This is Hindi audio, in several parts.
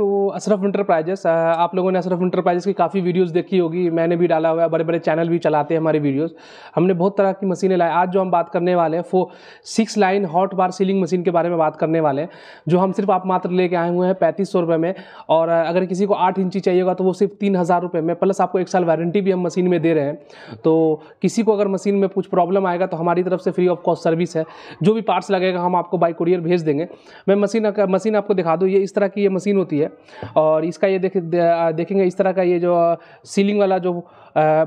to अशरफ इंटरप्राइजेस uh, आप लोगों ने अशरफ इंटरप्राइजेस की काफ़ी वीडियोस देखी होगी मैंने भी डाला हुआ है बड़े बड़े चैनल भी चलाते हैं हमारे वीडियोस हमने बहुत तरह की मशीनें लाई आज जो हम बात करने वाले हैं four six line hot bar sealing machine के बारे में बात करने वाले हैं जो हम सिर्फ आप मात्र लेके आए हुए हैं पैंतीस सौ में और uh, अगर किसी को आठ इंची चाहिए होगा तो वो सिर्फ तीन हज़ार में प्लस आपको एक साल वारंटी भी हम मशीन में दे रहे हैं तो किसी को अगर मशीन में कुछ प्रॉब्लम आएगा तो हमारी तरफ से फ्री ऑफ कॉस्ट सर्विस है जो भी पार्ट्स लगेगा हम आपको बाई कुरियर भेज देंगे मैं मशीन मशीन आपको दिखा दूँ ये इस तरह की ये मशीन होती है और इसका ये देख देखेंगे इस तरह का ये जो सीलिंग वाला जो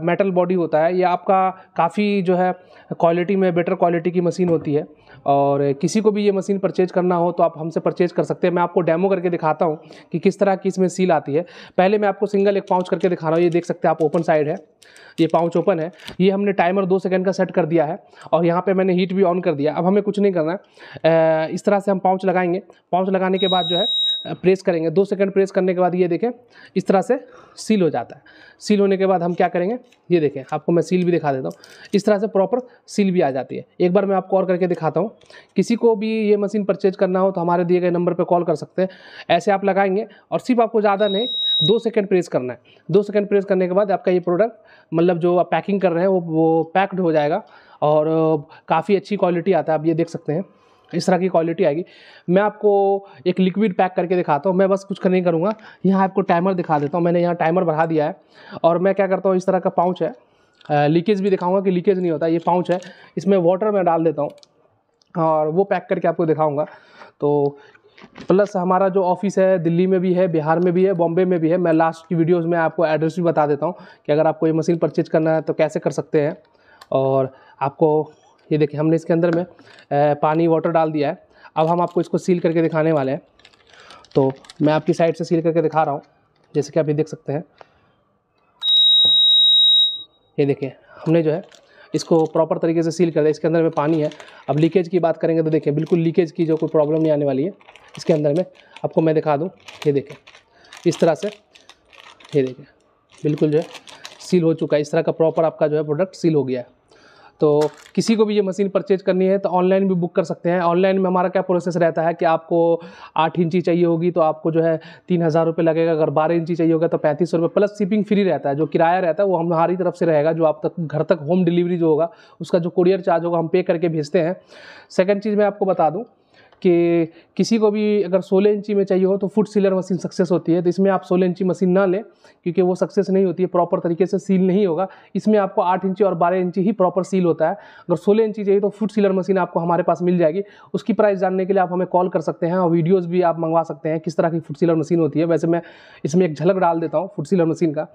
मेटल बॉडी होता है ये आपका काफ़ी जो है क्वालिटी में बेटर क्वालिटी की मशीन होती है और किसी को भी ये मशीन परचेज करना हो तो आप हमसे परचेज कर सकते हैं मैं आपको डेमो करके दिखाता हूँ कि किस तरह की इसमें सील आती है पहले मैं आपको सिंगल एक पाउच करके दिखा रहा हूँ ये देख सकते हैं आप ओपन साइड है ये पाउच ओपन है ये हमने टाइमर दो सेकंड का सेट कर दिया है और यहाँ पे मैंने हीट भी ऑन कर दिया अब हमें कुछ नहीं करना है इस तरह से हम पाउच लगाएंगे पाउच लगाने के बाद जो है प्रेस करेंगे दो सेकंड प्रेस करने के बाद ये देखें इस तरह से सील हो जाता है सील होने के बाद हम क्या करेंगे ये देखें आपको मैं सील भी दिखा देता हूँ इस तरह से प्रॉपर सील भी आ जाती है एक बार मैं आपको और करके दिखाता हूँ किसी को भी ये मशीन परचेज करना हो तो हमारे दिए गए नंबर पर कॉल कर सकते हैं ऐसे आप लगाएंगे और सिर्फ आपको ज़्यादा नहीं दो सेकेंड प्रेस करना है दो सेकेंड प्रेस करने के बाद आपका ये प्रोडक्ट मतलब जो आप पैकिंग कर रहे हैं वो वो पैक्ड हो जाएगा और काफ़ी अच्छी क्वालिटी आता है आप ये देख सकते हैं इस तरह की क्वालिटी आएगी मैं आपको एक लिक्विड पैक करके दिखाता हूँ मैं बस कुछ नहीं करूँगा यहाँ आपको टाइमर दिखा देता हूँ मैंने यहाँ टाइमर बढ़ा दिया है और मैं क्या करता हूँ इस तरह का पाउच है लीकेज भी दिखाऊंगा कि लीकेज नहीं होता ये पाउच है इसमें वाटर मैं डाल देता हूँ और वो पैक करके आपको दिखाऊँगा तो प्लस हमारा जो ऑफिस है दिल्ली में भी है बिहार में भी है बॉम्बे में भी है मैं लास्ट की वीडियोस में आपको एड्रेस भी बता देता हूँ कि अगर आपको ये मशीन परचेज करना है तो कैसे कर सकते हैं और आपको ये देखिए हमने इसके अंदर में पानी वाटर डाल दिया है अब हम आपको इसको सील करके दिखाने वाले हैं तो मैं आपकी साइड से सील करके दिखा रहा हूँ जैसे कि आप ये देख सकते हैं ये देखिए हमने जो है इसको प्रॉपर तरीके से सील कर दिया इसके अंदर में पानी है अब लीकेज की बात करेंगे तो देखिए बिल्कुल लीकेज की जो कोई प्रॉब्लम नहीं आने वाली है इसके अंदर में आपको मैं दिखा दूँ ये देखें इस तरह से ये देखें बिल्कुल जो है सील हो चुका है इस तरह का प्रॉपर आपका जो है प्रोडक्ट सील हो गया है तो किसी को भी ये मशीन परचेज करनी है तो ऑनलाइन भी बुक कर सकते हैं ऑनलाइन में हमारा क्या प्रोसेस रहता है कि आपको आठ इंची चाहिए होगी तो आपको जो है तीन हज़ार रुपये लगेगा अगर बारह इंची चाहिए होगा तो पैंतीस सौ रुपये प्लस शिपिंग फ्री रहता है जो किराया रहता है वो हमारी तरफ से रहेगा जो आप तक घर तक होम डिलीवरी जो होगा उसका जो कुरियर चार्ज होगा हम पे करके भेजते हैं सेकेंड चीज़ मैं आपको बता दूँ कि किसी को भी अगर सोलह इंची में चाहिए हो तो फुट सीलर मशीन सक्सेस होती है तो इसमें आप सोलह इंची मशीन ना लें क्योंकि वो सक्सेस नहीं होती है प्रॉपर तरीके से सील नहीं होगा इसमें आपको आठ इंची और बारह इंची ही प्रॉपर सील होता है अगर सोलह इंची चाहिए तो फुट सीलर मशीन आपको हमारे पास मिल जाएगी उसकी प्राइस जानने के लिए आप हमें कॉल कर सकते हैं और वीडियोज़ भी आप मंगवा सकते हैं किस तरह की फुट सीलर मशीन होती है वैसे मैं इसमें एक झलक डाल देता हूँ फुट सीलर मशीन का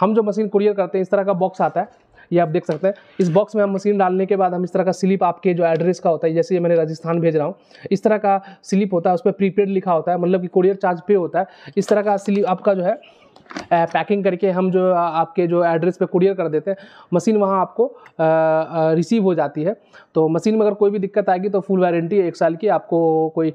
हम जो मशीन कुरियर करते हैं इस तरह का बॉक्स आता है ये आप देख सकते हैं इस बॉक्स में हम मशीन डालने के बाद हम इस तरह का स्लिप आपके जो एड्रेस का होता है जैसे ये मैंने राजस्थान भेज रहा हूँ इस तरह का स्लिप होता है उस पर प्रीपेड लिखा होता है मतलब कि कोरियर चार्ज पे होता है इस तरह का स्लिप आपका जो है पैकिंग करके हम जो आपके जो एड्रेस पे कुरियर कर देते हैं मशीन वहाँ आपको रिसीव हो जाती है तो मशीन में अगर कोई भी दिक्कत आएगी तो फुल वारंटी है एक साल की आपको कोई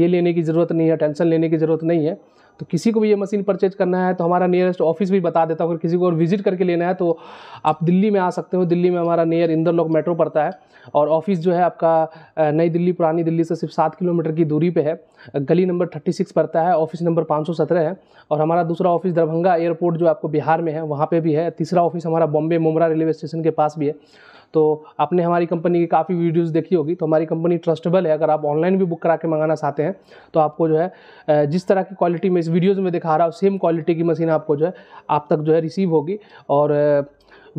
ये लेने की ज़रूरत नहीं है टेंशन लेने की ज़रूरत नहीं है तो किसी को भी ये मशीन परचेज करना है तो हमारा नियरेस्ट ऑफिस भी बता देता हूँ अगर किसी को और विजिट करके लेना है तो आप दिल्ली में आ सकते हो दिल्ली में हमारा नियर इंदर लोक मेट्रो पड़ता है और ऑफिस जो है आपका नई दिल्ली पुरानी दिल्ली से सिर्फ सात किलोमीटर की दूरी पर है गली नंबर थर्टी सिक्स पड़ता है ऑफिस नंबर पाँच सौ सत्रह है और हमारा दूसरा ऑफिस दरभंगा एयरपोर्ट जो आपको बिहार में है वहाँ पर भी है तीसरा ऑफिस हमारा बॉम्बे मुमरा रेलवे स्टेशन के पास भी है तो आपने हमारी कंपनी की काफ़ी वीडियोस देखी होगी तो हमारी कंपनी ट्रस्टेबल है अगर आप ऑनलाइन भी बुक करा के मंगाना चाहते हैं तो आपको जो है जिस तरह की क्वालिटी में इस वीडियोज़ में दिखा रहा हूँ सेम क्वालिटी की मशीन आपको जो है आप तक जो है रिसीव होगी और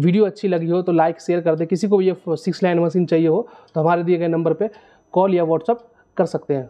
वीडियो अच्छी लगी हो तो लाइक शेयर कर दे किसी को भी ये सिक्स लाइन मशीन चाहिए हो तो हमारे दिए गए नंबर पर कॉल या व्हाट्सअप कर सकते हैं